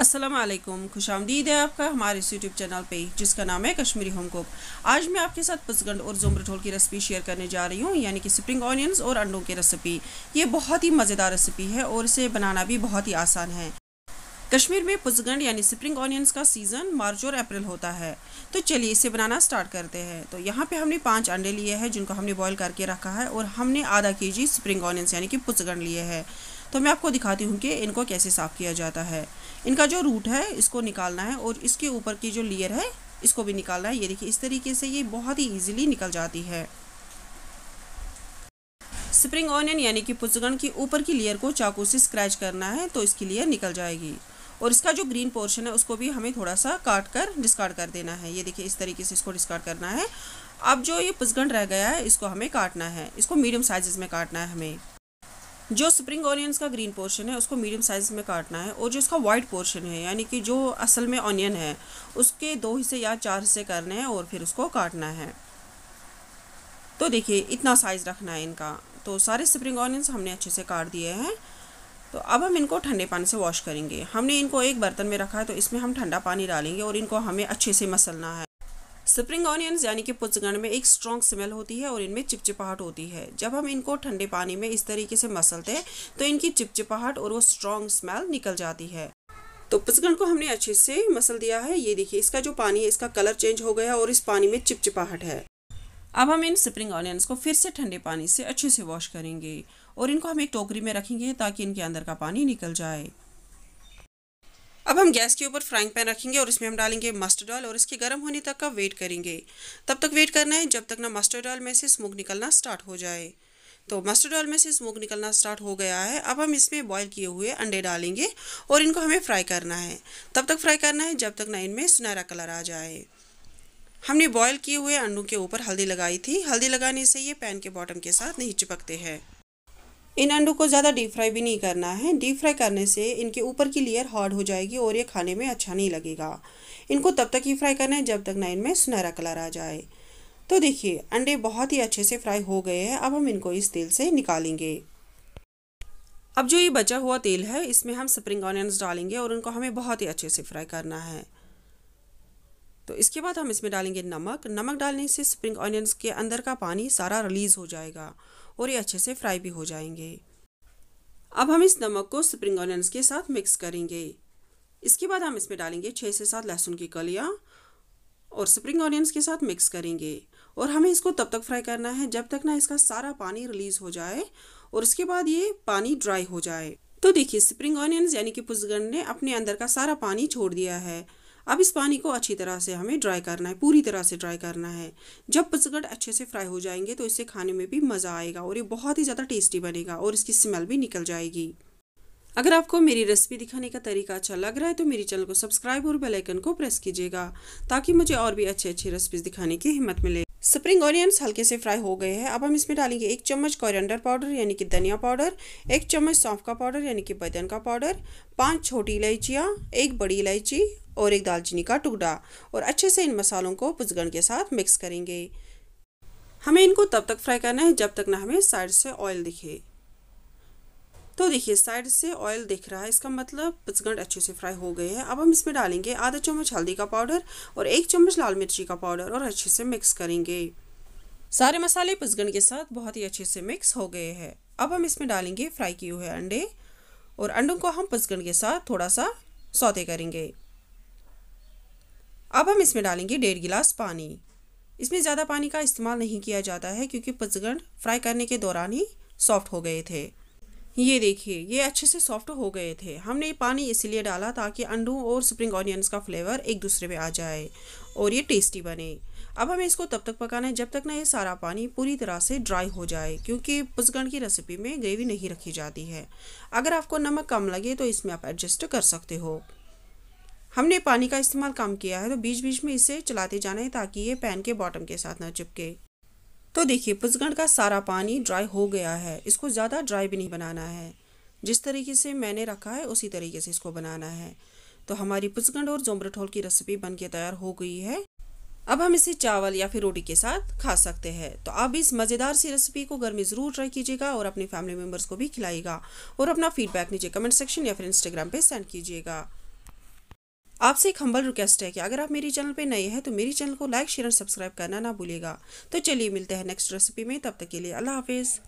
असलम खुश आमदीद है आपका हमारे इस यूट्यूब चैनल पे जिसका नाम है कश्मीरी होम कुक आज मैं आपके साथ पसगंड और जुमरठोल की रेसिपी शेयर करने जा रही हूँ यानी कि स्प्रिंग ऑनियंस और अंडों की रेसिपी ये बहुत ही मज़ेदार रेसिपी है और इसे बनाना भी बहुत ही आसान है कश्मीर में पुजगंड यानी स्प्रिंग ऑनियंस का सीज़न मार्च और अप्रैल होता है तो चलिए इसे बनाना स्टार्ट करते हैं तो यहाँ पे हमने पांच अंडे लिए हैं जिनको हमने बॉईल करके रखा है और हमने आधा के जी स्प्रिंग ऑनियंस यानी कि पुजगंड लिए हैं तो मैं आपको दिखाती हूँ कि इनको कैसे साफ़ किया जाता है इनका जो रूट है इसको निकालना है और इसके ऊपर की जो लेयर है इसको भी निकालना है ये देखिए इस तरीके से ये बहुत ही ईजिली निकल जाती है स्प्रिंग ऑनियन यानी कि पुजगन की ऊपर की लेयर को चाकू से स्क्रैच करना है तो इसकी लेयर निकल जाएगी और इसका जो ग्रीन पोर्शन है उसको भी हमें थोड़ा सा काट कर डिस्कार्ड कर देना है ये देखिए इस तरीके से इसको डिस्कार्ड करना है अब जो ये पुजगन रह गया है इसको हमें काटना है इसको मीडियम साइजेस में काटना है हमें जो स्प्रिंग ऑनियंस का ग्रीन पोर्शन है उसको मीडियम साइज़ में काटना है और जो इसका वाइट पोर्शन है यानी कि जो असल में ऑनियन है उसके दो हिस्से या चार हिस्से करने हैं और फिर उसको काटना है तो देखिए इतना साइज़ रखना है इनका तो सारे स्प्रिंग ऑनियंस हमने अच्छे से काट दिए हैं तो अब हम इनको ठंडे पानी से वॉश करेंगे हमने इनको एक बर्तन में रखा है तो इसमें हम ठंडा पानी डालेंगे और इनको हमें अच्छे से मसलना है स्प्रिंग ऑनियंस यानी कि पुचगण में एक स्ट्रॉन्ग स्मेल होती है और इनमें चिपचिपाहट होती है जब हम इनको ठंडे पानी में इस तरीके से मसलते हैं तो इनकी चिपचिपाहट और वो स्ट्रॉन्ग स्मेल निकल जाती है तो पुचगण को हमने अच्छे से मसल दिया है ये देखिए इसका जो पानी है इसका कलर चेंज हो गया और इस पानी में चिपचिपाहट है अब हम इन स्प्रिंग ऑनियंस को फिर से ठंडे पानी से अच्छे से वॉश करेंगे और इनको हम एक टोकरी में रखेंगे ताकि इनके अंदर का पानी निकल जाए अब हम गैस के ऊपर फ्राइंग पैन रखेंगे और इसमें हम डालेंगे मस्टर्ड ऑयल और इसके गर्म होने तक का वेट करेंगे तब तक वेट करना है जब तक ना मस्टर्ड ऑयल में से स्मोक निकलना स्टार्ट हो जाए तो मस्टर्ड ऑयल में से स्मोक निकलना स्टार्ट हो गया है अब हम इसमें बॉईल किए हुए अंडे डालेंगे और इनको हमें फ्राई करना है तब तक फ्राई करना है जब तक ना इनमें सुनहरा कलर आ जाए हमने बॉईल किए हुए अंडों के ऊपर हल्दी लगाई थी हल्दी लगाने से ये पैन के बॉटम के साथ नहीं चिपकते हैं इन अंडों को ज़्यादा डीप फ्राई भी नहीं करना है डीप फ्राई करने से इनके ऊपर की लेयर हार्ड हो जाएगी और ये खाने में अच्छा नहीं लगेगा इनको तब तक ही फ्राई करना है जब तक ना इनमें सुनहरा कलर आ जाए तो देखिए अंडे बहुत ही अच्छे से फ्राई हो गए हैं अब हम इनको इस तेल से निकालेंगे अब जो ये बचा हुआ तेल है इसमें हम स्प्रिंग ऑनियंस डालेंगे और उनको हमें बहुत ही अच्छे से फ्राई करना है तो इसके बाद हम इसमें डालेंगे नमक नमक डालने से स्प्रिंग ऑनियंस के अंदर का पानी सारा रिलीज़ हो जाएगा और ये अच्छे से फ्राई भी हो जाएंगे अब हम इस नमक को स्प्रिंग ऑनियंस के साथ मिक्स करेंगे इसके बाद हम इसमें डालेंगे छः से सात लहसुन की कलियाँ और स्प्रिंग ऑनियंस के साथ मिक्स करेंगे और हमें इसको तब तक फ्राई करना है जब तक ना इसका सारा पानी रिलीज़ हो जाए और उसके बाद ये पानी ड्राई हो जाए तो देखिए स्प्रिंग ऑनियंस यानी कि पुजगन ने अपने अंदर का सारा पानी छोड़ दिया है अब इस पानी को अच्छी तरह से हमें ड्राई करना है पूरी तरह से ड्राई करना है जब पचगट अच्छे से फ्राई हो जाएंगे तो इससे खाने में भी मज़ा आएगा और ये बहुत ही ज़्यादा टेस्टी बनेगा और इसकी स्मेल भी निकल जाएगी अगर आपको मेरी रेसिपी दिखाने का तरीका अच्छा लग रहा है तो मेरे चैनल को सब्सक्राइब और बेल आइकन को प्रेस कीजिएगा ताकि मुझे और भी अच्छी अच्छी रेसिपीज दिखाने की हिम्मत मिले स्प्रिंग ऑनियंस हल्के से फ्राई हो गए हैं अब हम इसमें डालेंगे एक चम्मच कोरिएंडर पाउडर यानी कि धनिया पाउडर एक चम्मच सौंफ का पाउडर यानी कि बदन का पाउडर पांच छोटी इलायचियाँ एक बड़ी इलायची और एक दालचीनी का टुकड़ा और अच्छे से इन मसालों को पुजगन के साथ मिक्स करेंगे हमें इनको तब तक फ्राई करना है जब तक ना हमें साइड से ऑयल दिखे तो देखिए साइड से ऑयल दिख रहा है इसका मतलब पचगंड अच्छे से फ्राई हो गए हैं अब हम इसमें डालेंगे आधा चम्मच हल्दी का पाउडर और एक चम्मच लाल मिर्ची का पाउडर और अच्छे से मिक्स करेंगे सारे मसाले पचगंड के साथ बहुत ही अच्छे से मिक्स हो गए हैं अब हम इसमें डालेंगे फ्राई किए हुए अंडे और अंडों को हम पचगंड के साथ थोड़ा सा सौते करेंगे अब हम इसमें डालेंगे डेढ़ गिलास पानी इसमें ज़्यादा पानी का इस्तेमाल नहीं किया जाता है क्योंकि पचगंड फ्राई करने के दौरान ही सॉफ्ट हो गए थे ये देखिए ये अच्छे से सॉफ्ट हो गए थे हमने ये पानी इसलिए डाला ताकि अंडों और स्प्रिंग ऑनियंस का फ्लेवर एक दूसरे में आ जाए और ये टेस्टी बने अब हमें इसको तब तक पकाना है जब तक ना ये सारा पानी पूरी तरह से ड्राई हो जाए क्योंकि पुसगण की रेसिपी में ग्रेवी नहीं रखी जाती है अगर आपको नमक कम लगे तो इसमें आप एडजस्ट कर सकते हो हमने पानी का इस्तेमाल कम किया है तो बीच बीच में इसे चलाते जाना है ताकि ये पैन के बॉटम के साथ ना चिपके तो देखिए पुसगंड का सारा पानी ड्राई हो गया है इसको ज़्यादा ड्राई भी नहीं बनाना है जिस तरीके से मैंने रखा है उसी तरीके से इसको बनाना है तो हमारी पुसगंड और जोमरठोल की रेसिपी बन के तैयार हो गई है अब हम इसे चावल या फिर रोटी के साथ खा सकते हैं तो आप इस मज़ेदार सी रेसिपी को घर में ज़रूर ट्राई कीजिएगा और अपने फैमिली मेम्बर्स को भी खिलाइएगा और अपना फीडबैक नीचे कमेंट सेक्शन या फिर इंस्टाग्राम पे सेंड कीजिएगा आपसे एक हम्बल रिक्वेस्ट है कि अगर आप मेरे चैनल पे नए हैं तो मेरे चैनल को लाइक शेयर और सब्सक्राइब करना ना भूलिएगा तो चलिए मिलते हैं नेक्स्ट रेसिपी में तब तक के लिए अल्लाह हाफिज़